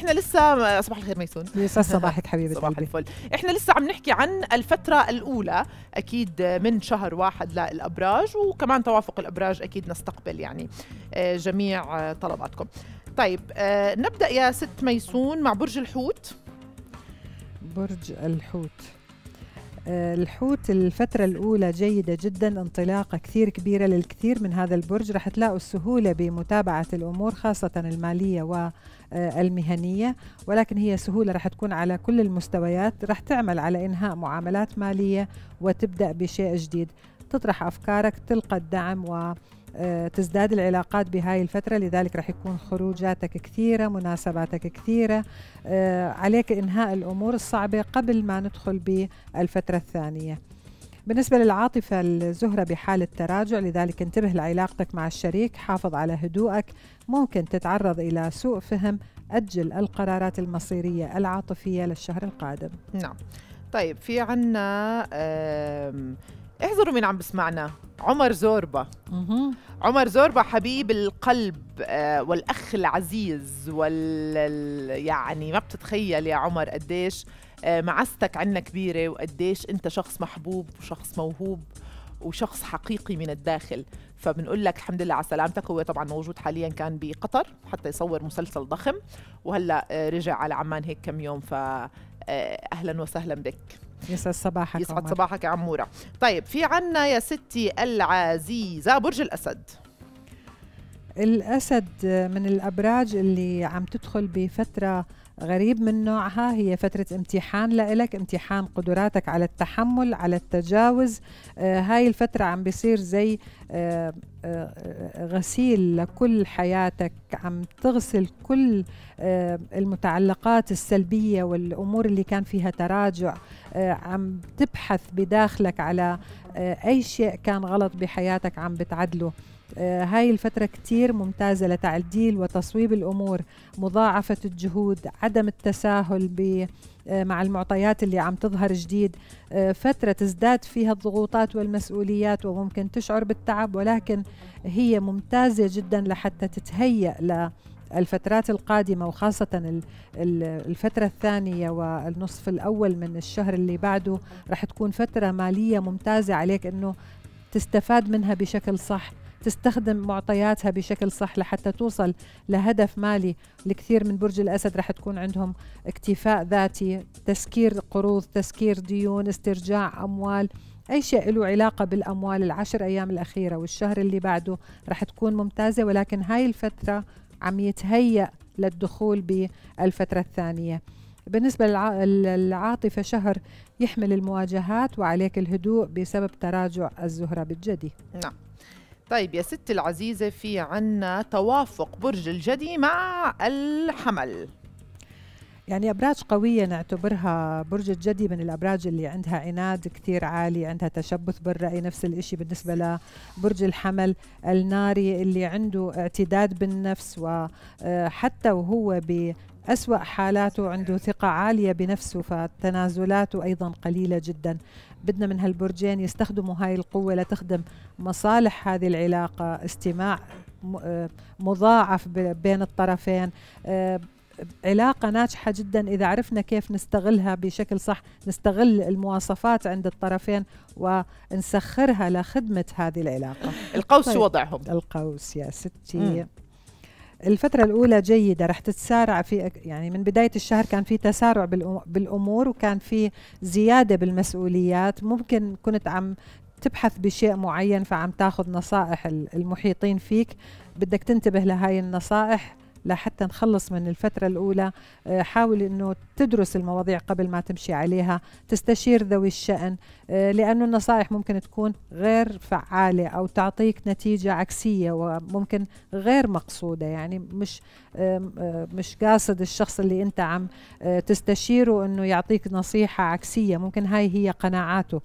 احنا لسه صباح الخير ميسون يسعد صباحك حبيبتي صباح الفل احنا لسه عم نحكي عن الفتره الاولى اكيد من شهر واحد للابراج وكمان توافق الابراج اكيد نستقبل يعني آه، جميع طلباتكم طيب آه، نبدا يا ست ميسون مع برج الحوت برج الحوت آه، الحوت الفترة الأولى جيدة جدا انطلاقة كثير كبيرة للكثير من هذا البرج رح تلاقوا السهولة بمتابعة الأمور خاصة المالية والمهنية ولكن هي سهولة رح تكون على كل المستويات رح تعمل على إنهاء معاملات مالية وتبدأ بشيء جديد تطرح أفكارك تلقى الدعم و آه، تزداد العلاقات بهاي الفترة لذلك رح يكون خروجاتك كثيرة مناسباتك كثيرة آه، عليك إنهاء الأمور الصعبة قبل ما ندخل بالفترة الثانية بالنسبة للعاطفة الزهرة بحالة تراجع لذلك انتبه لعلاقتك مع الشريك حافظ على هدوءك ممكن تتعرض إلى سوء فهم أجل القرارات المصيرية العاطفية للشهر القادم نعم طيب في عنا احذروا مين عم بسمعنا عمر زوربا عمر زوربا حبيب القلب آه، والاخ العزيز وال يعني ما بتتخيل يا عمر قديش آه، معزتك عنا كبيره وقديش انت شخص محبوب وشخص موهوب وشخص حقيقي من الداخل فبنقول لك الحمد لله على سلامتك هو طبعا موجود حاليا كان بقطر حتى يصور مسلسل ضخم وهلا آه، رجع على عمان هيك كم يوم ف اهلا وسهلا بك يسعد صباحك يسعد صباحك يا عموره طيب في عنا يا ستي العزيزه برج الاسد الاسد من الابراج اللي عم تدخل بفتره غريب من نوعها هي فترة امتحان لإلك امتحان قدراتك على التحمل على التجاوز آه هاي الفترة عم بيصير زي آه آه, آه، غسيل لكل حياتك عم تغسل كل آه، المتعلقات السلبية والأمور اللي كان فيها تراجع آه، عم تبحث بداخلك على أي شيء كان غلط بحياتك عم بتعدله آه، هاي الفترة كتير ممتازة لتعديل وتصويب الأمور مضاعفة الجهود عدم التساهل ب آه، مع المعطيات اللي عم تظهر جديد آه، فترة تزداد فيها الضغوطات والمسؤوليات وممكن تشعر بالتعب ولكن هي ممتازة جدا لحتى تتهيأ الفترات القادمة وخاصة الفترة الثانية والنصف الأول من الشهر اللي بعده رح تكون فترة مالية ممتازة عليك أنه تستفاد منها بشكل صح تستخدم معطياتها بشكل صح لحتى توصل لهدف مالي لكثير من برج الأسد رح تكون عندهم اكتفاء ذاتي تسكير قروض تسكير ديون استرجاع أموال أي شيء له علاقة بالأموال العشر أيام الأخيرة والشهر اللي بعده رح تكون ممتازة ولكن هاي الفترة عم يتهيأ للدخول بالفترة الثانية بالنسبة للعاطفة شهر يحمل المواجهات وعليك الهدوء بسبب تراجع الزهرة بالجدي نعم طيب يا ستي العزيزة في عنا توافق برج الجدي مع الحمل يعني أبراج قوية نعتبرها برج الجدي من الأبراج اللي عندها عناد كتير عالي عندها تشبث بالرأي نفس الإشي بالنسبة لبرج الحمل الناري اللي عنده اعتداد بالنفس وحتى وهو أسوأ حالاته عنده ثقة عالية بنفسه فتنازلاته أيضا قليلة جدا بدنا من هالبرجين يستخدموا هاي القوة لتخدم مصالح هذه العلاقة استماع آه، مضاعف بين الطرفين آه، علاقة ناجحة جدا إذا عرفنا كيف نستغلها بشكل صح نستغل المواصفات عند الطرفين ونسخرها لخدمة هذه العلاقة القوس طيب. وضعهم القوس يا ستي مم. الفترة الأولى جيدة رح تتسارع في يعني من بداية الشهر كان في تسارع بالأمور وكان في زيادة بالمسؤوليات ممكن كنت عم تبحث بشيء معين فعم تاخذ نصائح المحيطين فيك بدك تنتبه لهاي النصائح لحتى نخلص من الفترة الأولى آه، حاول أنه تدرس المواضيع قبل ما تمشي عليها تستشير ذوي الشأن آه، لأنه النصائح ممكن تكون غير فعالة أو تعطيك نتيجة عكسية وممكن غير مقصودة يعني مش آه، مش قاصد الشخص اللي أنت عم تستشيره أنه يعطيك نصيحة عكسية ممكن هاي هي قناعاته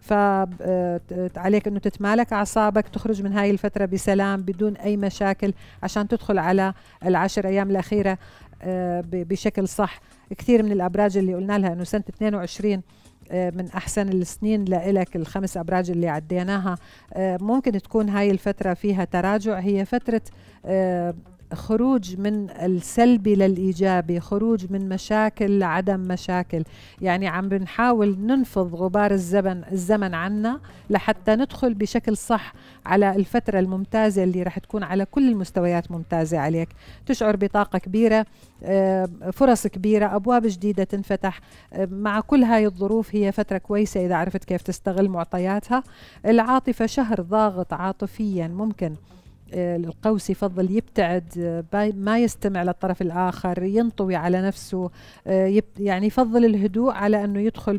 فعليك آه، انه تتمالك اعصابك تخرج من هاي الفتره بسلام بدون اي مشاكل عشان تدخل على العشر ايام الاخيره آه، بشكل صح كثير من الابراج اللي قلنا لها انه سنه 22 آه، من احسن السنين لإلك الخمس ابراج اللي عديناها ممكن تكون هاي الفتره فيها تراجع هي فتره خروج من السلبي للايجابي خروج من مشاكل لعدم مشاكل يعني عم بنحاول ننفض غبار الزمن الزمن عنا لحتى ندخل بشكل صح على الفتره الممتازه اللي رح تكون على كل المستويات ممتازه عليك تشعر بطاقه كبيره آه، فرص كبيره ابواب جديده تنفتح آه، مع كل هاي الظروف هي فتره كويسه اذا عرفت كيف تستغل معطياتها العاطفه شهر ضاغط عاطفيا ممكن القوس يفضل يبتعد آه، ما يستمع للطرف الآخر ينطوي على نفسه آه، يعني يفضل الهدوء على أنه يدخل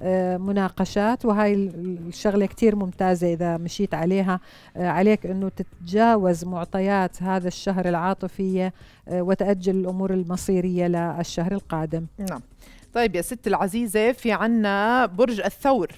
بمناقشات وهاي الشغلة كتير ممتازة إذا مشيت عليها آه، عليك أنه تتجاوز معطيات هذا الشهر العاطفية وتأجل الأمور المصيرية للشهر القادم نعم طيب يا ست العزيزة في عنا برج الثور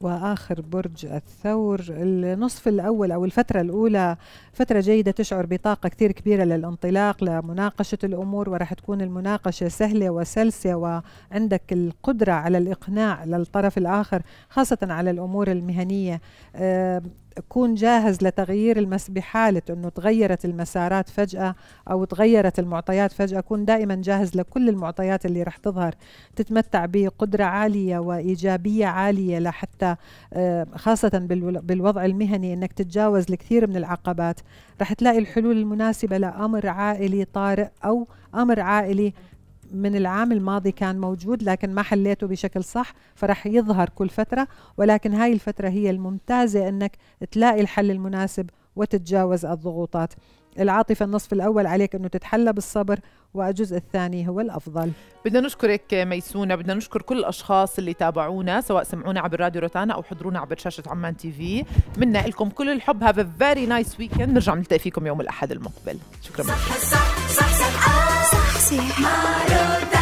وآخر برج الثور النصف الأول أو الفترة الأولى فترة جيدة تشعر بطاقة كثير كبيرة للانطلاق لمناقشة الأمور وراح تكون المناقشة سهلة وسلسة وعندك القدرة على الإقناع للطرف الآخر خاصة على الأمور المهنية آه، كون جاهز لتغيير المس بحالة أنه تغيرت المسارات فجأة أو تغيرت المعطيات فجأة كون دائما جاهز لكل المعطيات اللي رح تظهر تتمتع بقدرة عالية وإيجابية عالية لحتى آه، خاصة بالوضع المهني أنك تتجاوز لكثير من العقبات رح تلاقي الحلول المناسبة لأمر عائلي طارئ أو أمر عائلي من العام الماضي كان موجود لكن ما حليته بشكل صح فرح يظهر كل فترة ولكن هاي الفترة هي الممتازة أنك تلاقي الحل المناسب وتتجاوز الضغوطات العاطفة النصف الأول عليك أنه تتحلى بالصبر والجزء الثاني هو الأفضل بدنا نشكرك ميسونة بدنا نشكر كل الأشخاص اللي تابعونا سواء سمعونا عبر راديو روتانا أو حضرونا عبر شاشة عمان تي في منا لكم كل الحب هاف فيري نايس weekend نرجع نلتقي فيكم يوم الأحد المقبل شكرا صح صح صح صح से मारो